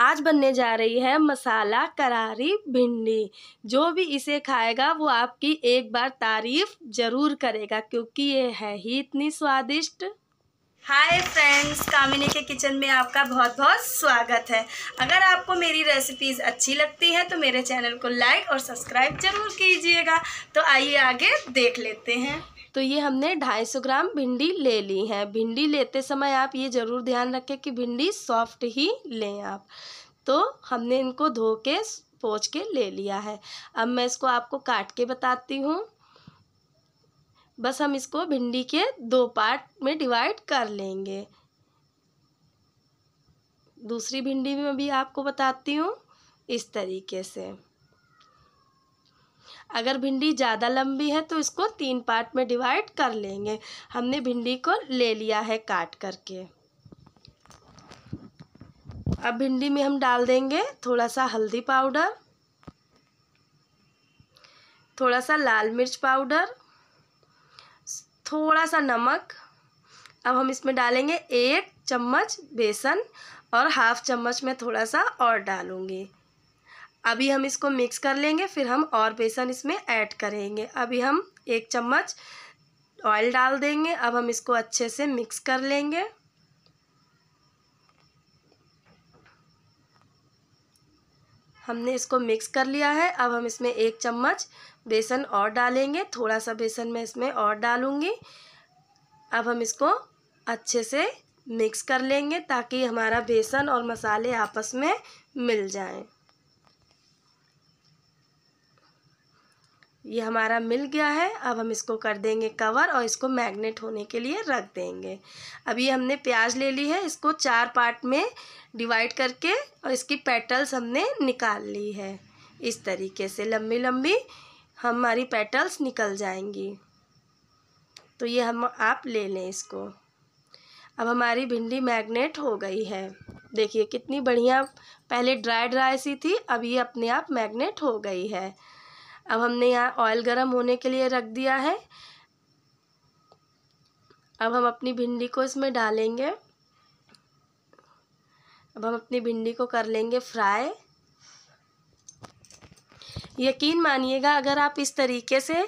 आज बनने जा रही है मसाला करारी भिंडी जो भी इसे खाएगा वो आपकी एक बार तारीफ ज़रूर करेगा क्योंकि ये है ही इतनी स्वादिष्ट हाय फ्रेंड्स कामिनी के किचन में आपका बहुत बहुत स्वागत है अगर आपको मेरी रेसिपीज़ अच्छी लगती है तो मेरे चैनल को लाइक और सब्सक्राइब ज़रूर कीजिएगा तो आइए आगे देख लेते हैं तो ये हमने ढाई सौ ग्राम भिंडी ले ली है भिंडी लेते समय आप ये ज़रूर ध्यान रखें कि भिंडी सॉफ्ट ही लें आप तो हमने इनको धो के पोच के ले लिया है अब मैं इसको आपको काट के बताती हूँ बस हम इसको भिंडी के दो पार्ट में डिवाइड कर लेंगे दूसरी भिंडी में भी आपको बताती हूँ इस तरीके से अगर भिंडी ज़्यादा लंबी है तो इसको तीन पार्ट में डिवाइड कर लेंगे हमने भिंडी को ले लिया है काट करके अब भिंडी में हम डाल देंगे थोड़ा सा हल्दी पाउडर थोड़ा सा लाल मिर्च पाउडर थोड़ा सा नमक अब हम इसमें डालेंगे एक चम्मच बेसन और हाफ चम्मच में थोड़ा सा और डालूँगी अभी हम इसको मिक्स कर लेंगे फिर हम और बेसन इसमें ऐड करेंगे अभी हम एक चम्मच ऑयल डाल देंगे अब हम इसको अच्छे से मिक्स कर लेंगे हमने इसको मिक्स कर लिया है अब हम इसमें एक चम्मच बेसन और डालेंगे थोड़ा सा बेसन मैं इसमें और डालूँगी अब हम इसको अच्छे से मिक्स कर लेंगे ताकि हमारा बेसन और मसाले आपस में मिल जाएं ये हमारा मिल गया है अब हम इसको कर देंगे कवर और इसको मैग्नेट होने के लिए रख देंगे अब ये हमने प्याज ले ली है इसको चार पार्ट में डिवाइड करके और इसकी पेटल्स हमने निकाल ली है इस तरीके से लंबी लंबी हमारी पेटल्स निकल जाएंगी तो ये हम आप ले लें इसको अब हमारी भिंडी मैग्नेट हो गई है देखिए कितनी बढ़िया पहले ड्राई ड्राई सी थी अब ये अपने आप मैग्नेट हो गई है अब हमने यहाँ ऑयल गरम होने के लिए रख दिया है अब हम अपनी भिंडी को इसमें डालेंगे अब हम अपनी भिंडी को कर लेंगे फ्राई यकीन मानिएगा अगर आप इस तरीके से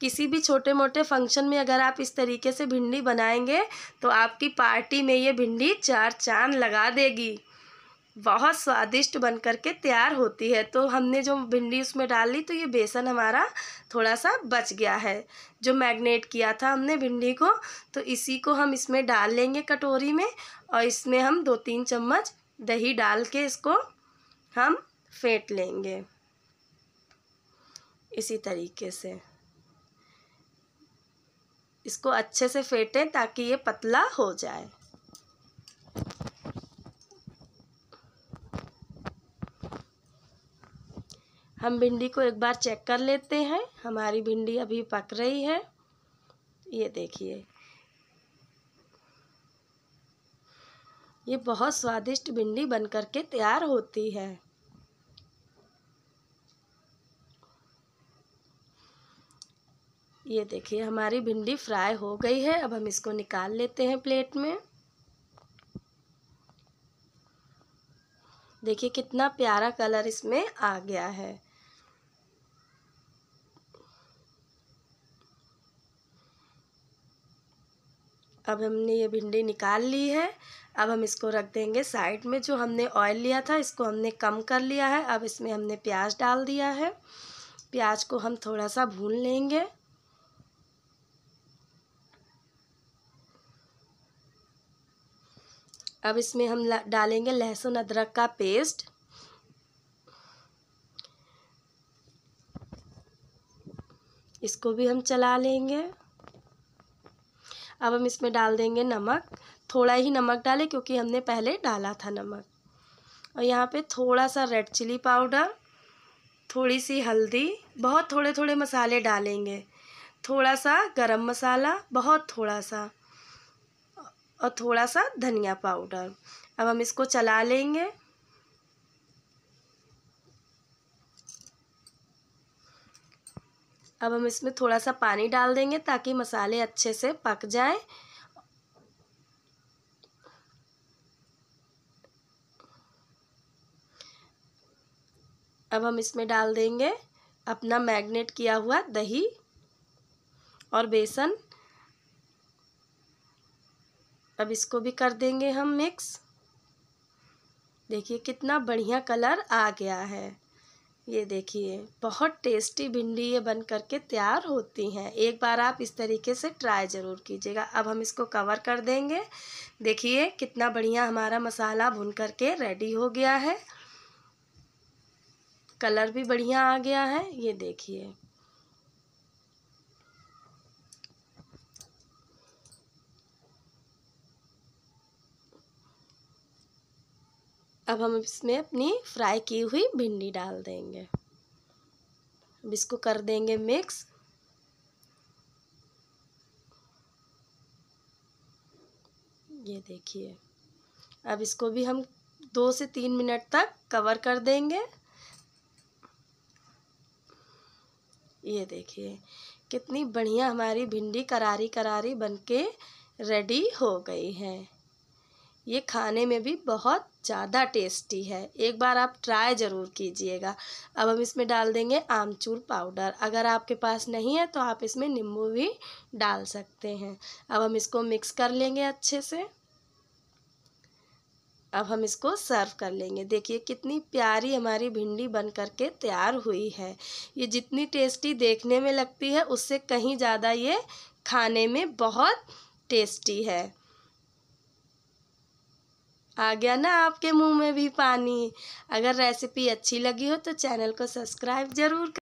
किसी भी छोटे मोटे फंक्शन में अगर आप इस तरीके से भिंडी बनाएंगे तो आपकी पार्टी में ये भिंडी चार चांद लगा देगी बहुत स्वादिष्ट बन कर के तैयार होती है तो हमने जो भिंडी उसमें डाल ली तो ये बेसन हमारा थोड़ा सा बच गया है जो मैगनेट किया था हमने भिंडी को तो इसी को हम इसमें डाल लेंगे कटोरी में और इसमें हम दो तीन चम्मच दही डाल के इसको हम फेंट लेंगे इसी तरीके से इसको अच्छे से फेंटें ताकि ये पतला हो जाए हम भिंडी को एक बार चेक कर लेते हैं हमारी भिंडी अभी पक रही है ये देखिए ये बहुत स्वादिष्ट भिंडी बन कर के तैयार होती है ये देखिए हमारी भिंडी फ्राई हो गई है अब हम इसको निकाल लेते हैं प्लेट में देखिए कितना प्यारा कलर इसमें आ गया है अब हमने ये भिंडी निकाल ली है अब हम इसको रख देंगे साइड में जो हमने ऑयल लिया था इसको हमने कम कर लिया है अब इसमें हमने प्याज डाल दिया है प्याज को हम थोड़ा सा भून लेंगे अब इसमें हम डालेंगे लहसुन अदरक का पेस्ट इसको भी हम चला लेंगे अब हम इसमें डाल देंगे नमक थोड़ा ही नमक डालें क्योंकि हमने पहले डाला था नमक और यहाँ पे थोड़ा सा रेड चिली पाउडर थोड़ी सी हल्दी बहुत थोड़े थोड़े मसाले डालेंगे थोड़ा सा गरम मसाला बहुत थोड़ा सा और थोड़ा सा धनिया पाउडर अब हम इसको चला लेंगे अब हम इसमें थोड़ा सा पानी डाल देंगे ताकि मसाले अच्छे से पक जाएं अब हम इसमें डाल देंगे अपना मैग्नेट किया हुआ दही और बेसन अब इसको भी कर देंगे हम मिक्स देखिए कितना बढ़िया कलर आ गया है ये देखिए बहुत टेस्टी भिंडी ये बन करके तैयार होती हैं एक बार आप इस तरीके से ट्राई ज़रूर कीजिएगा अब हम इसको कवर कर देंगे देखिए कितना बढ़िया हमारा मसाला भुन करके रेडी हो गया है कलर भी बढ़िया आ गया है ये देखिए अब हम इसमें अपनी फ्राई की हुई भिंडी डाल देंगे अब इसको कर देंगे मिक्स ये देखिए अब इसको भी हम दो से तीन मिनट तक कवर कर देंगे ये देखिए कितनी बढ़िया हमारी भिंडी करारी करारी बनके रेडी हो गई है ये खाने में भी बहुत ज़्यादा टेस्टी है एक बार आप ट्राई ज़रूर कीजिएगा अब हम इसमें डाल देंगे आमचूर पाउडर अगर आपके पास नहीं है तो आप इसमें नींबू भी डाल सकते हैं अब हम इसको मिक्स कर लेंगे अच्छे से अब हम इसको सर्व कर लेंगे देखिए कितनी प्यारी हमारी भिंडी बन करके तैयार हुई है ये जितनी टेस्टी देखने में लगती है उससे कहीं ज़्यादा ये खाने में बहुत टेस्टी है आ गया ना आपके मुंह में भी पानी अगर रेसिपी अच्छी लगी हो तो चैनल को सब्सक्राइब जरूर